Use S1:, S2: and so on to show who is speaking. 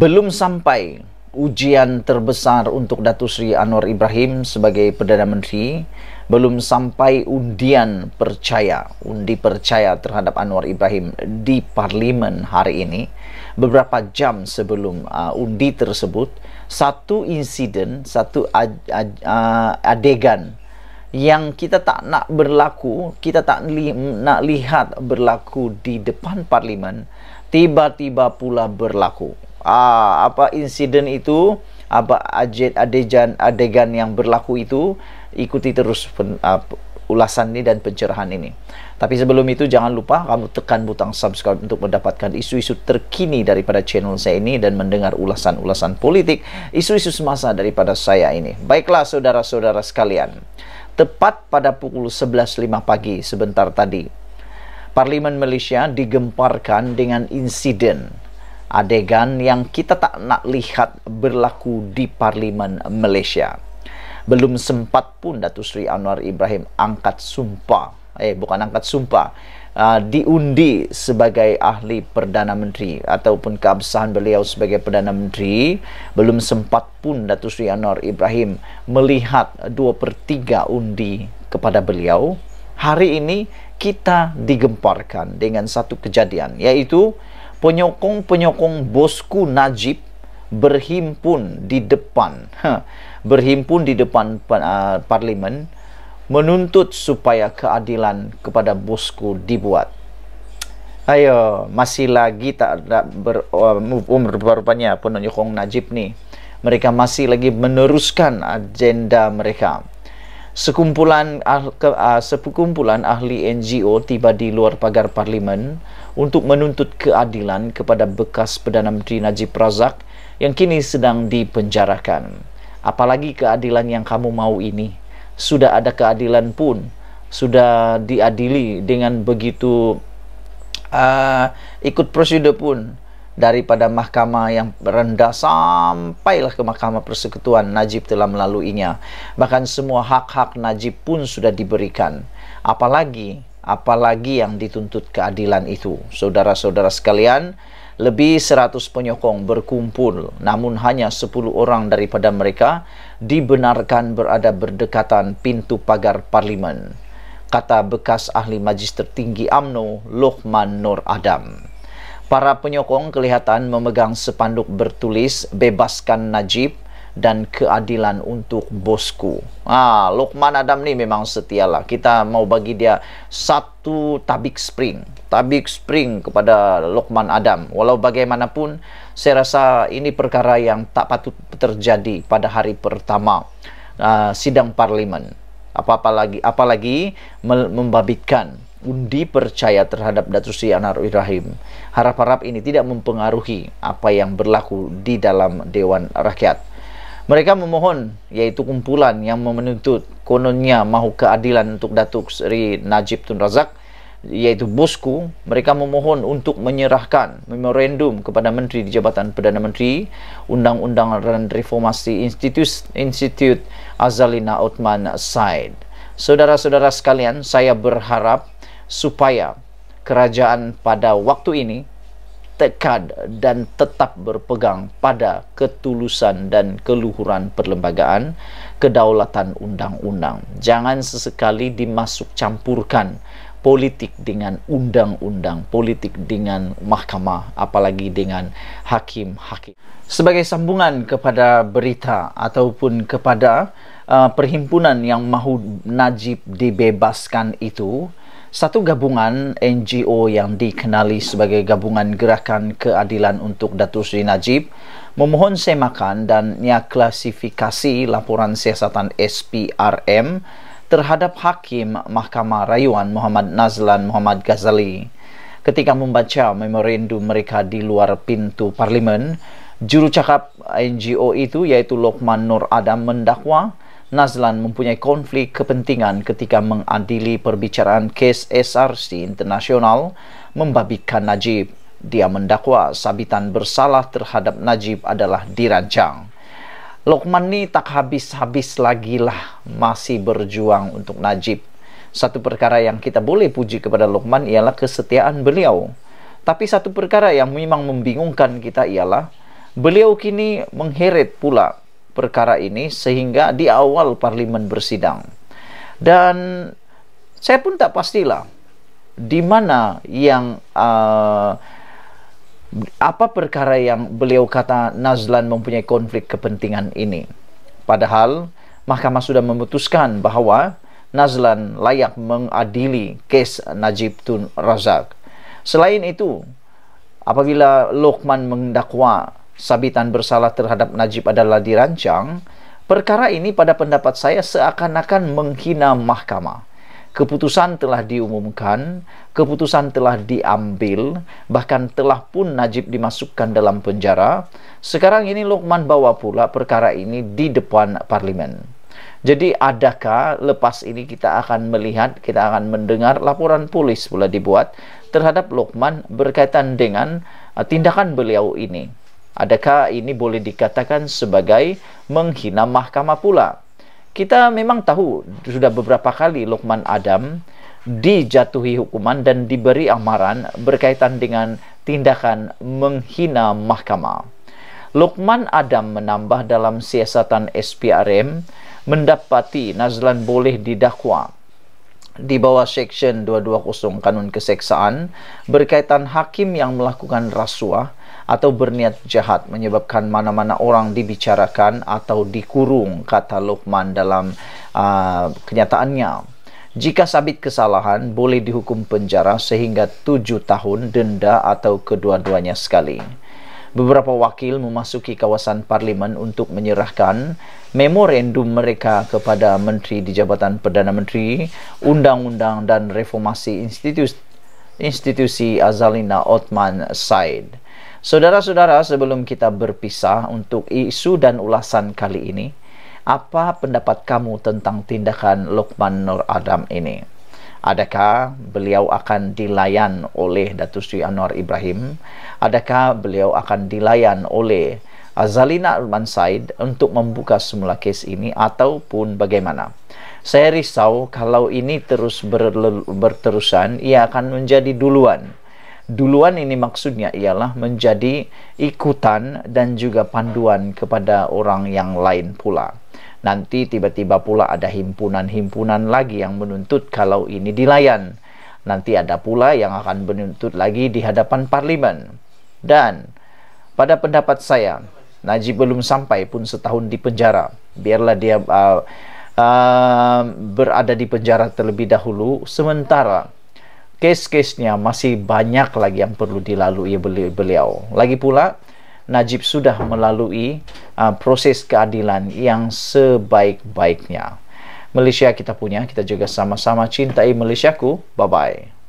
S1: belum sampai ujian terbesar untuk Datu Sri Anwar Ibrahim sebagai Perdana Menteri belum sampai undian percaya undi percaya terhadap Anwar Ibrahim di parlimen hari ini beberapa jam sebelum uh, undi tersebut satu insiden satu ad, ad, uh, adegan yang kita tak nak berlaku kita tak li, nak lihat berlaku di depan parlimen tiba-tiba pula berlaku uh, apa insiden itu apa ajet adegan adegan yang berlaku itu ikuti terus pen, uh, ulasan ini dan pencerahan ini. Tapi sebelum itu jangan lupa kamu tekan butang subscribe untuk mendapatkan isu-isu terkini daripada channel saya ini dan mendengar ulasan-ulasan politik, isu-isu semasa daripada saya ini. Baiklah saudara-saudara sekalian. Tepat pada pukul 11.05 pagi sebentar tadi, Parlimen Malaysia digemparkan dengan insiden adegan yang kita tak nak lihat berlaku di Parlimen Malaysia. Belum sempat pun Datuk Seri Anwar Ibrahim angkat sumpah. Eh, bukan angkat sumpah. Uh, diundi sebagai ahli Perdana Menteri ataupun keabsahan beliau sebagai Perdana Menteri. Belum sempat pun Datuk Sri Anwar Ibrahim melihat dua per 3 undi kepada beliau. Hari ini kita digemparkan dengan satu kejadian yaitu penyokong-penyokong bosku Najib berhimpun di depan ha. berhimpun di depan ah, parlimen menuntut supaya keadilan kepada bosku dibuat ayo masih lagi tak ada ber, ah, umur berupanya penyokong Najib ni mereka masih lagi meneruskan agenda mereka sekumpulan ah, ke, ah, sekumpulan ahli NGO tiba di luar pagar parlimen untuk menuntut keadilan kepada bekas Perdana Menteri Najib Razak yang kini sedang dipenjarakan. Apalagi keadilan yang kamu mau ini. Sudah ada keadilan pun sudah diadili dengan begitu uh, ikut prosedur pun daripada mahkamah yang rendah sampailah ke mahkamah persekutuan Najib telah melaluinya bahkan semua hak-hak Najib pun sudah diberikan apalagi apalagi yang dituntut keadilan itu saudara-saudara sekalian lebih 100 penyokong berkumpul namun hanya 10 orang daripada mereka dibenarkan berada berdekatan pintu pagar parlimen kata bekas ahli majlis tinggi AMNO Lokman Nur Adam Para penyokong kelihatan memegang sepanduk bertulis bebaskan Najib dan keadilan untuk bosku. Ah, ha, Lokman Adam ni memang setia lah. Kita mau bagi dia satu tabik spring. Tabik spring kepada Lokman Adam. Walau bagaimanapun, saya rasa ini perkara yang tak patut terjadi pada hari pertama uh, sidang parlimen. Apa-apa lagi, apalagi membabitkan undi percaya terhadap Datuk Sri Anwar Ibrahim. Harap-harap ini tidak mempengaruhi apa yang berlaku di dalam Dewan Rakyat. Mereka memohon, yaitu kumpulan yang menuntut kononnya mahu keadilan untuk Datuk Sri Najib Tun Razak, yaitu bosku, mereka memohon untuk menyerahkan memorandum kepada Menteri di Jabatan Perdana Menteri Undang-Undang dan Reformasi Institut, Institut Azalina Othman Said. Saudara-saudara sekalian, saya berharap supaya kerajaan pada waktu ini tekad dan tetap berpegang pada ketulusan dan keluhuran perlembagaan kedaulatan undang-undang jangan sesekali dimasuk campurkan politik dengan undang-undang politik dengan mahkamah apalagi dengan hakim-hakim sebagai sambungan kepada berita ataupun kepada uh, perhimpunan yang mahu Najib dibebaskan itu satu gabungan NGO yang dikenali sebagai gabungan gerakan keadilan untuk Datuk Seri Najib memohon semakan dan ia klasifikasi laporan siasatan SPRM terhadap Hakim Mahkamah Rayuan Muhammad Nazlan Muhammad Ghazali. Ketika membaca memorandum mereka di luar pintu parlimen, jurucakap NGO itu iaitu Lokman Nur Adam mendakwa Nazlan mempunyai konflik kepentingan ketika mengadili perbicaraan kes SRC internasional membabitkan Najib. Dia mendakwa sabitan bersalah terhadap Najib adalah dirancang. Lokman ni tak habis-habis lagi lah masih berjuang untuk Najib. Satu perkara yang kita boleh puji kepada Lokman ialah kesetiaan beliau. Tapi satu perkara yang memang membingungkan kita ialah beliau kini mengheret pula perkara ini sehingga di awal parlimen bersidang. Dan saya pun tak pastilah di mana yang uh, apa perkara yang beliau kata Nazlan mempunyai konflik kepentingan ini. Padahal mahkamah sudah memutuskan bahawa Nazlan layak mengadili kes Najib Tun Razak. Selain itu, apabila Lokman mendakwa sabitan bersalah terhadap Najib adalah dirancang, perkara ini pada pendapat saya seakan-akan menghina mahkamah. Keputusan telah diumumkan, keputusan telah diambil, bahkan telah pun Najib dimasukkan dalam penjara. Sekarang ini Lukman bawa pula perkara ini di depan parlimen. Jadi adakah lepas ini kita akan melihat, kita akan mendengar laporan polis pula dibuat terhadap Lukman berkaitan dengan uh, tindakan beliau ini. Adakah ini boleh dikatakan sebagai menghina mahkamah pula? Kita memang tahu sudah beberapa kali Luqman Adam dijatuhi hukuman dan diberi amaran berkaitan dengan tindakan menghina mahkamah. Luqman Adam menambah dalam siasatan SPRM mendapati Nazlan boleh didakwa di bawah Seksyen 220 Kanun Keseksaan berkaitan hakim yang melakukan rasuah atau berniat jahat menyebabkan mana-mana orang dibicarakan atau dikurung, kata Luqman dalam uh, kenyataannya. Jika sabit kesalahan, boleh dihukum penjara sehingga tujuh tahun denda atau kedua-duanya sekali beberapa wakil memasuki kawasan parlimen untuk menyerahkan memorandum mereka kepada menteri di Jabatan Perdana Menteri Undang-Undang dan Reformasi Institusi Institusi Azalina Othman Said. Saudara-saudara, sebelum kita berpisah untuk isu dan ulasan kali ini, apa pendapat kamu tentang tindakan Lukman Nur Adam ini? adakah beliau akan dilayan oleh Datuk Sri Anwar Ibrahim adakah beliau akan dilayan oleh Azalina Arman Said untuk membuka semula kes ini ataupun bagaimana saya risau kalau ini terus berterusan ia akan menjadi duluan duluan ini maksudnya ialah menjadi ikutan dan juga panduan kepada orang yang lain pula nanti tiba-tiba pula ada himpunan-himpunan lagi yang menuntut kalau ini dilayan. Nanti ada pula yang akan menuntut lagi di hadapan parlimen. Dan pada pendapat saya, Najib belum sampai pun setahun di penjara. Biarlah dia uh, uh, berada di penjara terlebih dahulu sementara kes-kesnya masih banyak lagi yang perlu dilalui beliau. Lagi pula Najib sudah melalui uh, proses keadilan yang sebaik-baiknya. Malaysia kita punya, kita juga sama-sama cintai Malaysiaku. Bye-bye.